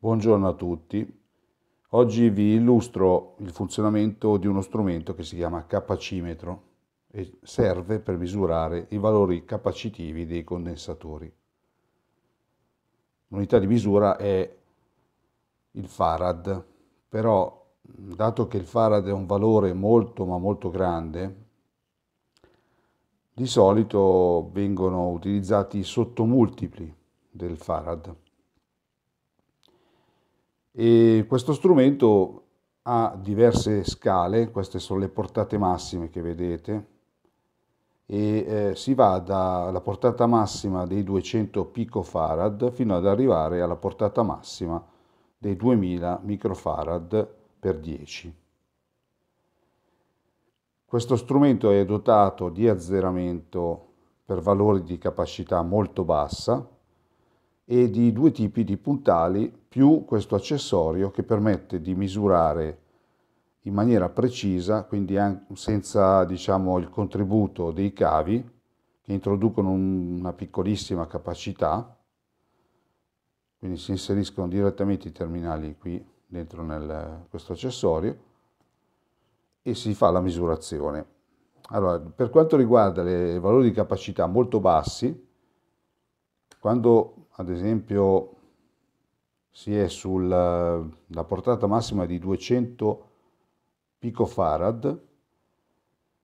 Buongiorno a tutti. Oggi vi illustro il funzionamento di uno strumento che si chiama capacimetro e serve per misurare i valori capacitivi dei condensatori. L'unità di misura è il farad, però dato che il farad è un valore molto ma molto grande, di solito vengono utilizzati sottomultipli del farad e questo strumento ha diverse scale, queste sono le portate massime che vedete, e eh, si va dalla portata massima dei 200 picofarad fino ad arrivare alla portata massima dei 2000 microfarad per 10. Questo strumento è dotato di azzeramento per valori di capacità molto bassa, e di due tipi di puntali più questo accessorio che permette di misurare in maniera precisa, quindi senza diciamo, il contributo dei cavi che introducono una piccolissima capacità, quindi si inseriscono direttamente i terminali qui dentro nel, questo accessorio e si fa la misurazione. Allora, per quanto riguarda i valori di capacità molto bassi, quando ad esempio si è sulla portata massima di 200 picofarad,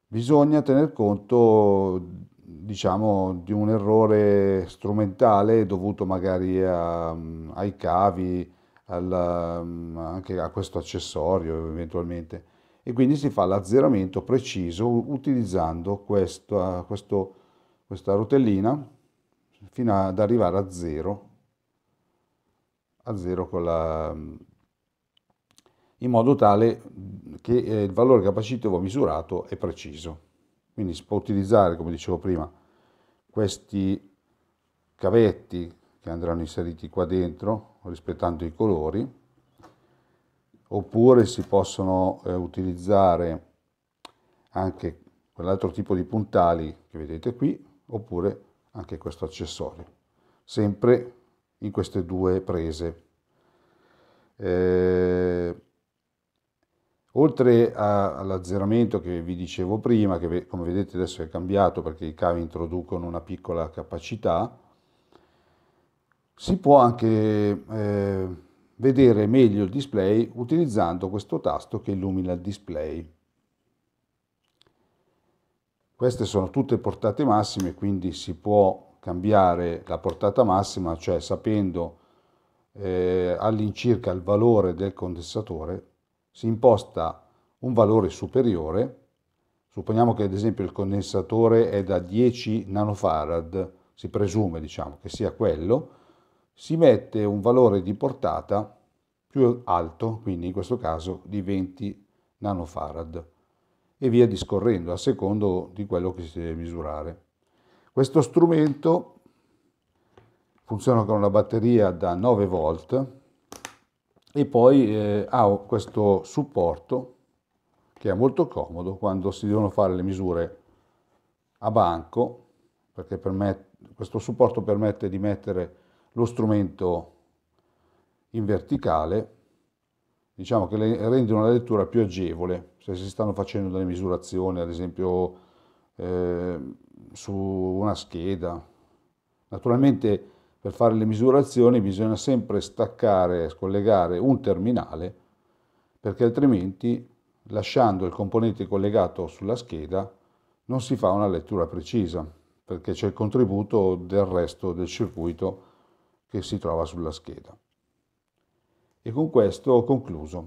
bisogna tener conto diciamo di un errore strumentale dovuto magari a, ai cavi, al, anche a questo accessorio eventualmente e quindi si fa l'azzeramento preciso utilizzando questa, questo, questa rotellina fino ad arrivare a zero, a zero con la, in modo tale che eh, il valore capacitivo misurato è preciso. Quindi si può utilizzare, come dicevo prima, questi cavetti che andranno inseriti qua dentro rispettando i colori, oppure si possono eh, utilizzare anche quell'altro tipo di puntali che vedete qui, oppure anche questo accessorio sempre in queste due prese eh, oltre a, all'azzeramento che vi dicevo prima che come vedete adesso è cambiato perché i cavi introducono una piccola capacità si può anche eh, vedere meglio il display utilizzando questo tasto che illumina il display queste sono tutte portate massime, quindi si può cambiare la portata massima, cioè sapendo eh, all'incirca il valore del condensatore, si imposta un valore superiore. Supponiamo che ad esempio il condensatore è da 10 nanofarad, si presume diciamo che sia quello, si mette un valore di portata più alto, quindi in questo caso di 20 nanofarad e via discorrendo, a secondo di quello che si deve misurare. Questo strumento funziona con una batteria da 9 volt e poi eh, ha questo supporto che è molto comodo quando si devono fare le misure a banco, perché permette, questo supporto permette di mettere lo strumento in verticale diciamo che rendono la lettura più agevole, se si stanno facendo delle misurazioni, ad esempio eh, su una scheda. Naturalmente per fare le misurazioni bisogna sempre staccare, e scollegare un terminale, perché altrimenti lasciando il componente collegato sulla scheda non si fa una lettura precisa, perché c'è il contributo del resto del circuito che si trova sulla scheda. E con questo ho concluso.